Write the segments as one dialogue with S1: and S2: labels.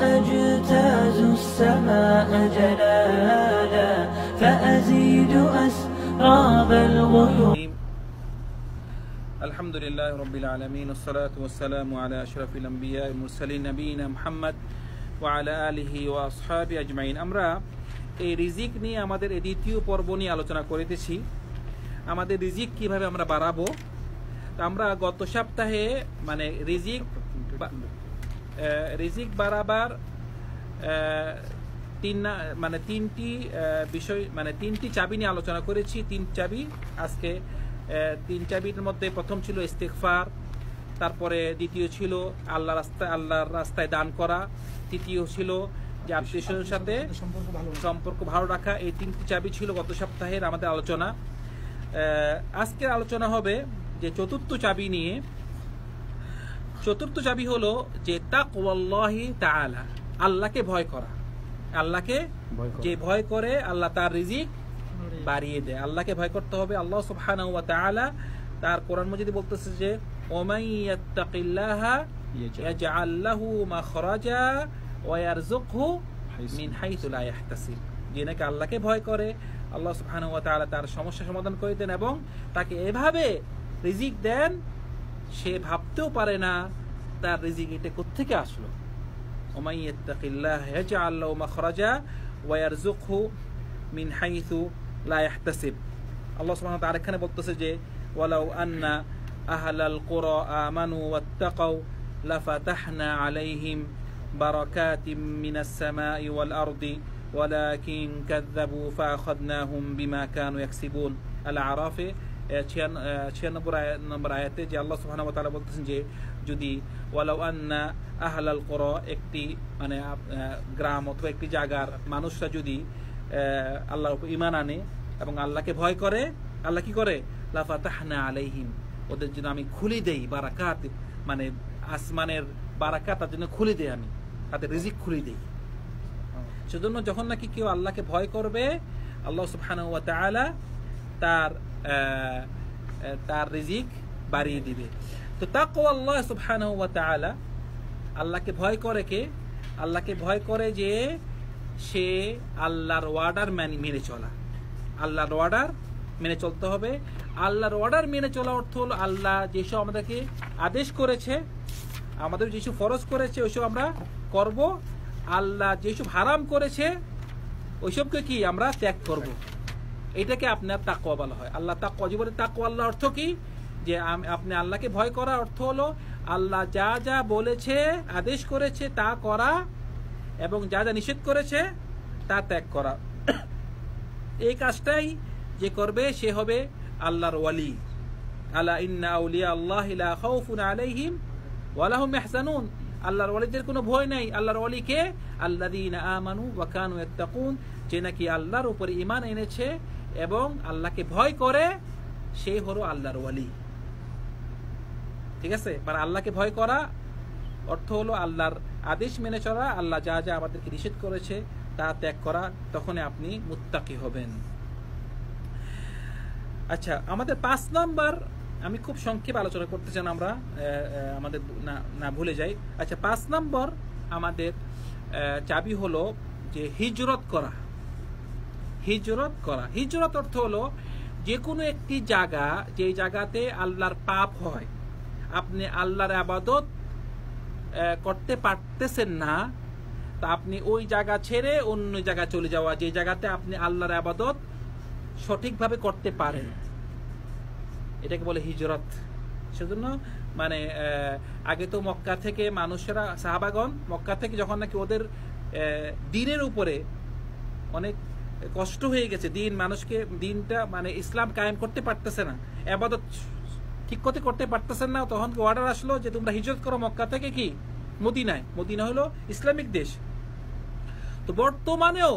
S1: أجتاز السماء جلالا فأزيد أسراب الغيوم الحمد لله رب العالمين والصلاة والسلام على أشرف الأنبياء المرسلين نبينا محمد وعلى آله وأصحابه أجمعين أمرا এই রিজিক নিয়ে আমাদের এই দ্বিতীয় পর্ব নিয়ে আলোচনা করিতেছি আমাদের রিজিক কিভাবে আমরা বাড়াবো আমরা গত সপ্তাহে মানে রিজিক রিজিক বাড়াবার তিন মানে তিনটি বিষয় মানে তিনটি চাবি নিয়ে আলোচনা করেছি তিন চাবি আজকে তিন চাবির মধ্যে প্রথম ছিল ইস্তেকফার তারপরে দ্বিতীয় ছিল আল্লাহ রাস্তায় আল্লাহর রাস্তায় দান করা তৃতীয় ছিল যে আত্মীয় সাথে সম্পর্ক ভালো রাখা এই তিনটি চাবি ছিল গত সপ্তাহের আমাদের আলোচনা আজকের আলোচনা হবে যে চতুর্থ চাবি নিয়ে চতুর্থ চাবি হলো যে তাকওয়াল্লাহি তাআলা আল্লাহকে ভয় করা আল্লাহকে যে ভয় করে আল্লাহ তার রিজিক বাড়িয়ে দেয় আল্লাহকে ভয় করতে হবে আল্লাহ সুবহানাহু ওয়া তাআলা তার কোরআন মজিদে বলতেছে যে ওমাই ইয়াত্তাকিল্লাহা ইয়াজআল লাহু মাখরাজা ওয়া ইয়ারযুকহু মিন হাইসু লা ইয়াহতাসিব যে নাকি আল্লাহকে ভয় করে আল্লাহ সুবহানাহু ওয়া তাআলা তার সমস্যা সমাধান করে দেন এবং তাকে এভাবে রিজিক দেন সে ভাবতেও পারে না তার রিজিক এটা কোথা থেকে আসলো মাখরাজা ওয়া ইয়ারযুকহু মিন লা ইহতাসিব আল্লাহ সুবহানাহু ওয়া তাআলা এখানে বলতেছে যে ওয়ালাউ আন্না আহলাল কুরা আমানু ওয়াত্তাকাউ লাফাতাহনা আলাইহিম বারাকাতিম মিনাস সামাই ওয়াল আরদি ওয়ালাকিন ولكن كذبوا বিমা কানু ইয়াকসিবুন আল আরাফে ছিয়ান ছিয়ানব্বই নম্বর আয়াতে যে আল্লাহ সুহানা তালা বলতেছেন যে যদি ওয়ালাউ আন্না আহলাল কর একটি মানে গ্রাম অথবা একটি জায়গার মানুষরা যদি আল্লাহর উপর ইমান আনে এবং আল্লাহকে ভয় করে আল্লাহ কি করে লাফা তাহনা আলাইহিম ওদের জন্য আমি খুলি দেই বারাকাত মানে আসমানের বারাকাত তার জন্য খুলি দেই আমি তাতে রিজিক খুলে দেই সেজন্য যখন নাকি কেউ আল্লাহকে ভয় করবে আল্লাহ সুবহানাহু ওয়া তার তার রিজিক বাড়িয়ে দিবে তো তাকো আল্লাহ সুবহান আল্লাহকে ভয় করে কে আল্লাহকে ভয় করে যে সে আল্লাহর ওয়ার্ডার মেনে চলা আল্লাহর ওয়ার্ডার মেনে চলতে হবে আল্লাহর অর্ডার মেনে চলা অর্থ হল আল্লাহ যেসব আমাদেরকে আদেশ করেছে আমাদের যেসব ফরজ করেছে ওইসব আমরা করব আল্লাহ যেসব হারাম করেছে ওইসবকে কি আমরা ত্যাগ করবো এটাকে আপনার তাকোয়া বলা হয় আল্লাহ তাকোয়া জীবনে তাকোয়া আল্লাহ অর্থ কি যে আপনি আল্লাহকে ভয় করা অর্থ হলো আল্লাহ যা যা বলেছে আদেশ করেছে তা করা এবং যা যা নিষেধ করেছে তা ত্যাগ করা এই কাজটাই যে করবে সে হবে আল্লাহর ওয়ালি আলা ইন্না উলিয়া আল্লাহ ইলা খাউফুন আলাইহিম ওয়ালাহুম মেহসানুন আল্লাহর ওয়ালিদের কোনো ভয় নাই আল্লাহর ওয়ালিকে আল্লাদিন আমানু ওয়াকানু ইত্তাকুন যে নাকি আল্লাহর উপরে ইমান এনেছে এবং আল্লাহকে ভয় করে সেই হলো আল্লাহর ওয়ালি ঠিক আছে মানে আল্লাহকে ভয় করা অর্থ হলো আল্লাহর আদেশ মেনে চলা আল্লাহ যা যা আমাদেরকে নিষেধ করেছে তা ত্যাগ করা তখনই আপনি মুত্তাকি হবেন আচ্ছা আমাদের পাঁচ নম্বর আমি খুব সংক্ষেপ আলোচনা করতে চান আমরা আমাদের না না ভুলে যাই আচ্ছা পাঁচ নম্বর আমাদের চাবি হলো যে হিজরত করা হিজরত করা হিজরত অর্থ হলো যে কোনো একটি জায়গা যে জায়গাতে আল্লাহর পাপ হয় আপনি আল্লাহর আবাদত করতে পারতেছেন না তা আপনি ওই জায়গা ছেড়ে অন্য জায়গা চলে যাওয়া যে জায়গাতে আপনি আল্লাহর আবাদত সঠিকভাবে করতে পারেন এটাকে বলে হিজরত সেজন্য মানে আগে তো মক্কা থেকে মানুষেরা সাহাবাগন মক্কা থেকে যখন নাকি ওদের দিনের উপরে অনেক কষ্ট হয়ে গেছে দিন মানুষকে দিনটা মানে ইসলাম কায়েম করতে পারতেছে না আবাদত ঠিক করতে করতে পারতেছেন না তখন অর্ডার আসলো যে তোমরা হিজরত করো মক্কা থেকে কি মদিনায় মদিনা হলো ইসলামিক দেশ তো বর্তমানেও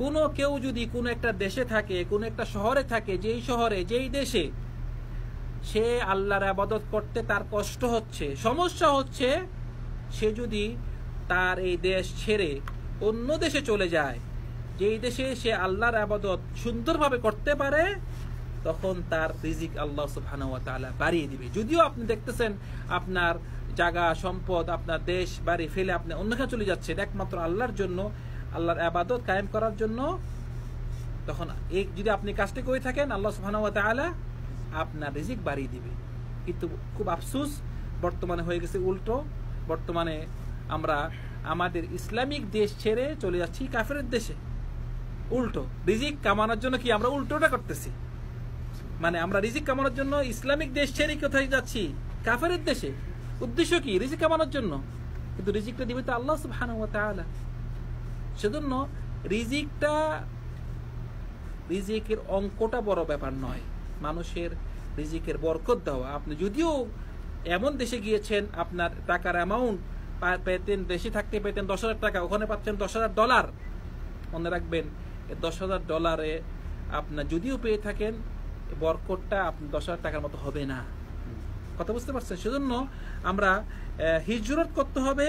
S1: কোনো কেউ যদি কোনো একটা দেশে থাকে কোনো একটা শহরে থাকে যেই শহরে যেই দেশে সে আল্লাহর আবাদত করতে তার কষ্ট হচ্ছে সমস্যা হচ্ছে সে যদি তার এই দেশ ছেড়ে অন্য দেশে চলে যায় যেই দেশে সে আল্লাহর আবাদত সুন্দরভাবে করতে পারে তখন তার রিজিক আল্লাহ সুবহান তালা বাড়িয়ে দিবে যদিও আপনি দেখতেছেন আপনার জায়গা সম্পদ আপনার দেশ বাড়ি ফেলে আপনি অন্যখানে চলে যাচ্ছেন একমাত্র আল্লাহর জন্য আল্লাহর আবাদত কায়েম করার জন্য তখন এই যদি আপনি কাজটি করে থাকেন আল্লাহ সুবহান তালা আপনার রিজিক বাড়িয়ে দিবে কিন্তু খুব আফসুস বর্তমানে হয়ে গেছে উল্টো বর্তমানে আমরা আমাদের ইসলামিক দেশ ছেড়ে চলে যাচ্ছি কাফের দেশে উল্টো রিজিক কামানোর জন্য কি আমরা উল্টোটা করতেছি মানে আমরা রিজিক কামানোর জন্য ইসলামিক দেশ ছেড়ে কোথায় যাচ্ছি কাফের দেশে উদ্দেশ্য কি রিজিক কামানোর জন্য কিন্তু রিজিকটা দিবে তো আল্লাহ সুবহান সেজন্য রিজিকটা রিজিকের অঙ্কটা বড় ব্যাপার নয় মানুষের রিজিকের বরকত দেওয়া আপনি যদিও এমন দেশে গিয়েছেন আপনার টাকার অ্যামাউন্ট পেতেন দেশে থাকতে পেতেন দশ হাজার টাকা ওখানে পাচ্ছেন দশ হাজার ডলার মনে রাখবেন দশ হাজার ডলারে আপনার যদিও পেয়ে থাকেন বরকটটা আপনি দশ হাজার টাকার মতো হবে না কথা বুঝতে পারছেন সেজন্য আমরা হিজরত করতে হবে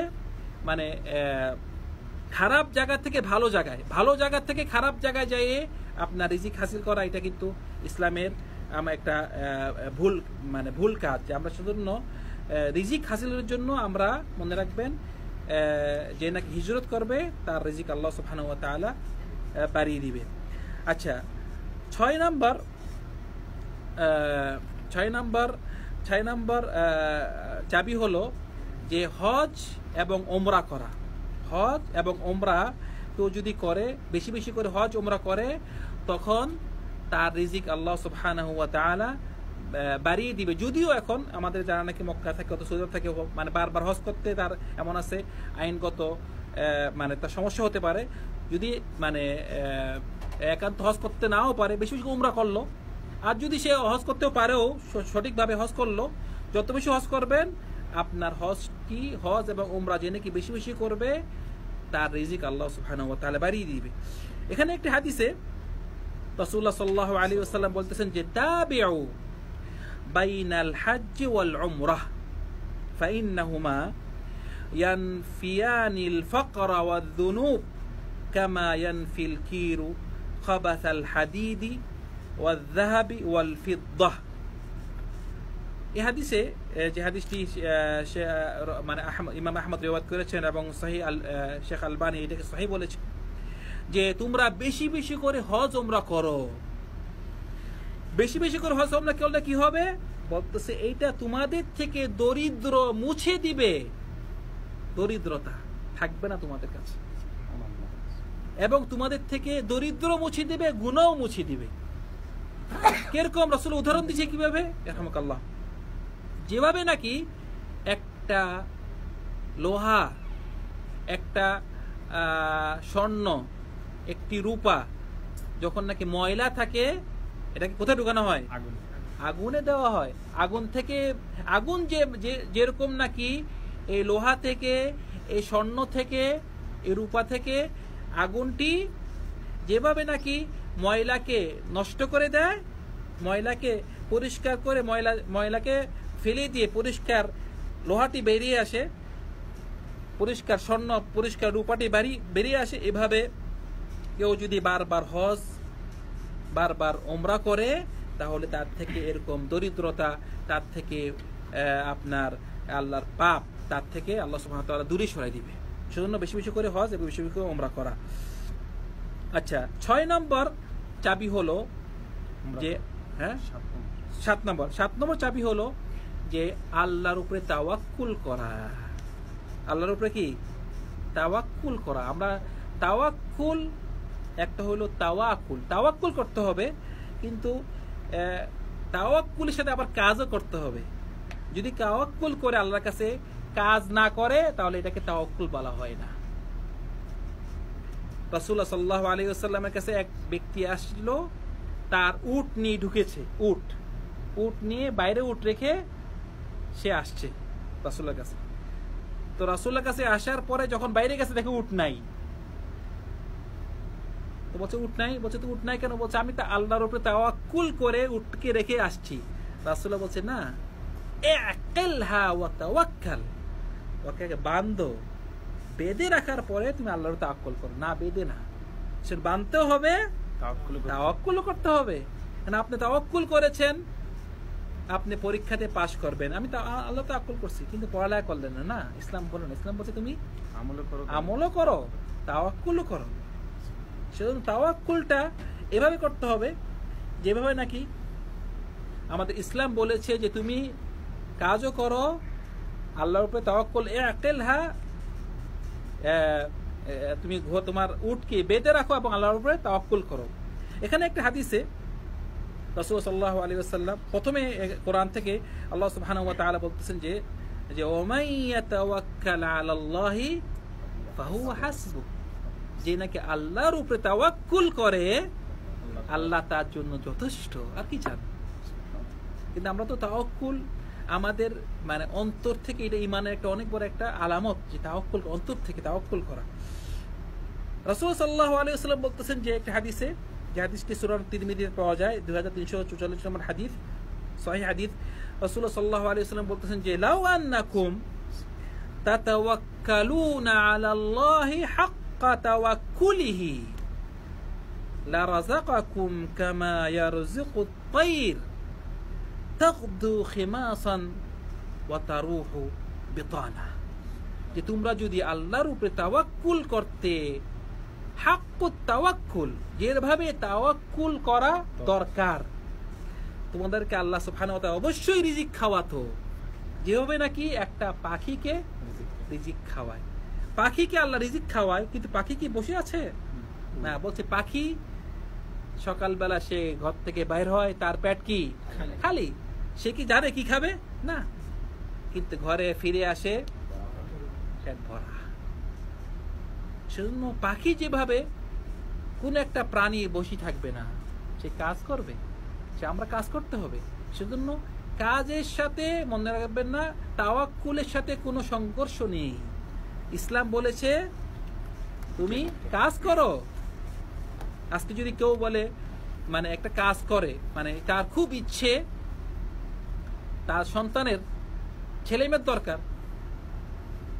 S1: মানে খারাপ জায়গা থেকে ভালো জায়গায় ভালো জায়গা থেকে খারাপ জায়গায় যাইয়ে আপনার রিজিক হাসিল করা এটা কিন্তু ইসলামের আমার একটা ভুল মানে ভুল কাজ যে আমরা সেজন্য রিজিক হাসিলের জন্য আমরা মনে রাখবেন যে নাকি হিজরত করবে তার রিজিক আল্লাহ সফানুয়া তালা পারিয়ে দিবে আচ্ছা ছয় নাম্বার ছয় নাম্বার ছয় নাম্বার চাবি হলো যে হজ এবং ওমরা করা হজ এবং ওমরা কেউ যদি করে বেশি বেশি করে হজ ওমরা করে তখন তার রিজিক আল্লাহ সুবহানাহুয়া তালা বাড়িয়ে দিবে যদিও এখন আমাদের যারা নাকি মক্কা থাকে অত সৌদি থাকে মানে বারবার হজ করতে তার এমন আছে আইনগত মানে তার সমস্যা হতে পারে যদি মানে একান্ত হজ করতে নাও পারে বেশি বেশি উমরা করলো আর যদি সে হজ করতেও পারেও সঠিকভাবে হজ করলো যত বেশি হজ করবেন আপনার হজ কি হজ এবং উমরা জেনে কি বেশি বেশি করবে তার রিজিক আল্লাহ সুহানা তাহলে বাড়িয়ে দিবে এখানে একটি হাদিসে রসুল্লাহ সাল্লাহ আলী আসসালাম বলতেছেন যে তাবেউ বাইনাল হাজ ওয়াল উমরাহ فإنهما ينفيان الفقر والذنوب কামা ইয়ানফিল কিরু খাবাস আল হাদিদি ওয়াজাহাবি ওয়াল ফিদ্দাহ এই হাদিসে যে হাদিসটি মানে ইমাম আহমদ রেওয়াত করেছেন এবং সহি আল শেখ আলবানি এটাকে সহি বলেছেন যে তোমরা বেশি বেশি করে হজ ওমরা করো বেশি বেশি করে হজ ওমরা করলে কি হবে বলতেছে এইটা তোমাদের থেকে দরিদ্র মুছে দিবে দরিদ্রতা থাকবে না তোমাদের কাছে এবং তোমাদের থেকে দরিদ্র মুছে দিবে গুণাও মুছে দিবে কিরকম রসুল উদাহরণ দিচ্ছে কিভাবে রহমকাল্লাহ যেভাবে নাকি একটা লোহা একটা স্বর্ণ একটি রূপা যখন নাকি ময়লা থাকে এটাকে কোথায় ঢুকানো হয় আগুনে দেওয়া হয় আগুন থেকে আগুন যে যেরকম নাকি এই লোহা থেকে এই স্বর্ণ থেকে এই রূপা থেকে আগুনটি যেভাবে নাকি ময়লাকে নষ্ট করে দেয় ময়লাকে পরিষ্কার করে ময়লা ময়লাকে ফেলে দিয়ে পরিষ্কার লোহাটি বেরিয়ে আসে পরিষ্কার স্বর্ণ পরিষ্কার রূপাটি বাড়ি বেরিয়ে আসে এভাবে কেউ যদি বারবার হজ বারবার ওমরা করে তাহলে তার থেকে এরকম দরিদ্রতা তার থেকে আপনার আল্লাহর পাপ তার থেকে আল্লাহ সুহামতাল্লাহ দূরে সরাই দিবে সেজন্য বেশি বেশি করে হজ এবং বেশি বেশি করে ওমরা করা আচ্ছা ছয় নম্বর চাবি হলো যে হ্যাঁ সাত নম্বর সাত নম্বর চাবি হলো যে আল্লাহর উপরে তাওয়াক্কুল করা আল্লাহর উপরে কি তাওয়াক্কুল করা আমরা তাওয়াক্কুল একটা হলো তাওয়াক্কুল তাওয়াক্কুল করতে হবে কিন্তু তাওয়াক্কুলের সাথে আবার কাজও করতে হবে যদি তাওয়াক্কুল করে আল্লাহর কাছে কাজ না করে তাহলে এটাকে তাওকুল বলা হয় না রাসুল্লাহ সাল্লাহ আলী আসাল্লামের কাছে এক ব্যক্তি আসছিল তার উট নিয়ে ঢুকেছে উট উট নিয়ে বাইরে উট রেখে সে আসছে রাসুল্লার কাছে তো রাসুল্লার কাছে আসার পরে যখন বাইরে গেছে দেখে উট নাই তো বলছে উঠ নাই বলছে তো উঠ নাই কেন বলছে আমি তো আল্লাহর উপরে তাওয়াক্কুল করে উটকে রেখে আসছি রাসুল্লাহ বলছে না এ আকেল হা ওয়া তাওয়াক্কাল ওকে বান্ধো বেঁধে রাখার পরে তুমি আল্লাহর তাওয়াক্কুল করো না বেঁধে না সে বাঁধতেও হবে তাওয়াক্কুল করতে হবে কারণ আপনি তাওয়াক্কুল করেছেন আপনি পরীক্ষাতে পাশ করবেন আমি আল্লাহ তাওয়াক্কুল করছি কিন্তু পড়ালেখা করলেন না না ইসলাম বলো না ইসলাম বলছে তুমি আমলও করো আমলও করো তাওয়াক্কুলও করো সেজন্য তাওয়াক্কুলটা এভাবে করতে হবে যেভাবে নাকি আমাদের ইসলাম বলেছে যে তুমি কাজও করো আল্লাহর উপরে তাওয়াক্কুল এ তুমি হা তুমি তোমার উটকে বেঁধে রাখো এবং আল্লাহর উপরে তাওয়াক্কুল করো এখানে একটা হাদিসে রসুল সাল্লাহ আলী আসাল্লাম প্রথমে কোরআন থেকে আল্লাহ সুবাহানুয়া তাআলা বলতেছেন যে যে ওমাইয়াহি ফাহুয়া হাসবু যে নাকি আল্লাহর উপরে তাওয়াক্কুল করে আল্লাহ তার জন্য যথেষ্ট আর কি চান কিন্তু আমরা তো তাওয়াক্কুল আমাদের মানে অন্তর থেকে এটা ইমানের একটা অনেক বড় একটা আলামত যে তাওকুল অন্তর থেকে তাওকুল করা রসুল সাল্লাহ আসসালাম বলতেছেন যে একটা হাদিসে যে হাদিসটি সুরান তিরমিদিতে পাওয়া যায় দুই হাজার তিনশো চুয়াল্লিশ নম্বর হাদিস সহি হাদিস রসুল সাল্লাহ আসসালাম বলতেছেন যে লাউ আন্নাকুম تتوكلون على الله حق توكله لرزقكم كما يرزق الطير তাকদু খেমাসান ওয়াতারুহু যে তোমরা যদি আল্লাহর উপরে তাওয়াক্কুল করতে হাক্কুত তাওয়াক্কুল যেভাবে তাওয়াক্কুল করা দরকার তোমাদেরকে আল্লাহ সুফানতা অবশ্যই রিজিক খাওয়াতো যেভাবে নাকি একটা পাখিকে রিজিক খাওয়ায় পাখিকে আল্লাহ রিজিক খাওয়ায় কিন্তু পাখি কি বসে আছে না বলছে পাখি সকালবেলা সে ঘর থেকে বাইর হয় তার পেট কি খালি সে কি জানে কি খাবে না কিন্তু ঘরে ফিরে আসে ভরা সেজন্য পাখি যেভাবে কোন একটা প্রাণী বসে থাকবে না সে কাজ করবে সে আমরা কাজ করতে হবে সেজন্য কাজের সাথে মনে রাখবেন না তাওয়াক্কুলের সাথে কোনো সংঘর্ষ নেই ইসলাম বলেছে তুমি কাজ করো আজকে যদি কেউ বলে মানে একটা কাজ করে মানে তার খুব ইচ্ছে তার সন্তানের ছেলেমেয়ের দরকার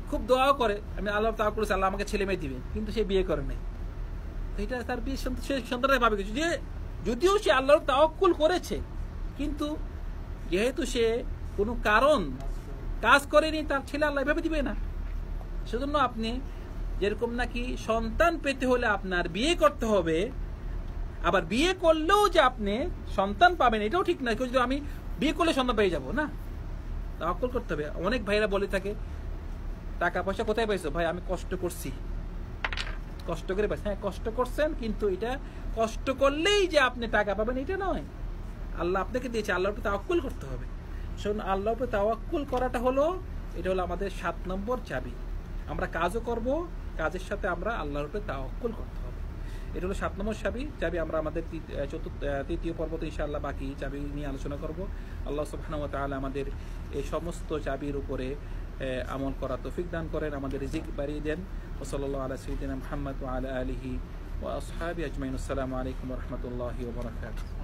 S1: খুব দোয়াও করে আমি আল্লাহ তা করেছি আল্লাহ আমাকে ছেলে মেয়ে দিবে কিন্তু সে বিয়ে করে নাই এটা তার বিয়ে সে সন্তানরা ভাবে কিছু যে যদিও সে আল্লাহর তাওয়াক্কুল করেছে কিন্তু যেহেতু সে কোনো কারণ কাজ করেনি তার ছেলে আল্লাহ এভাবে দিবে না সেজন্য আপনি যেরকম নাকি সন্তান পেতে হলে আপনার বিয়ে করতে হবে আবার বিয়ে করলেও যে আপনি সন্তান পাবেন এটাও ঠিক না যদি আমি বিয়ে করলে সন্ধ্যা পেয়ে যাবো না তাওয়াক্কুল করতে হবে অনেক ভাইরা বলে থাকে টাকা পয়সা কোথায় পাইছো ভাই আমি কষ্ট করছি কষ্ট করে পাইছি হ্যাঁ কষ্ট করছেন কিন্তু এটা কষ্ট করলেই যে আপনি টাকা পাবেন এটা নয় আল্লাহ আপনাকে দিয়েছে আল্লাহর প্রতি তাওয়াক্কুল করতে হবে শোন আল্লাহর প্রতি তাওয়াক্কুল করাটা হলো এটা হলো আমাদের সাত নম্বর চাবি আমরা কাজও করব কাজের সাথে আমরা আল্লাহর উপরে তাওয়াক্কুল করতে এটা হলো সাত নম্বর চাবি চাবি আমরা আমাদের চতুর্থ তৃতীয় পর্বত ইনশাআল্লাহ বাকি চাবি নিয়ে আলোচনা করব আল্লাহ সুবহানাহু ওয়া তাআলা আমাদের এই সমস্ত চাবির উপরে আমল করা তৌফিক দান করেন আমাদের রিজিক বাড়িয়ে দেন ও সাল্লাল্লাহু আলা সাইয়্যিদিনা মুহাম্মদ ওয়া আলা আলিহি ওয়া আসহাবি আজমাইন আসসালামু আলাইকুম ওয়া রাহমাতুল্লাহি ওয়া বারাকাতুহু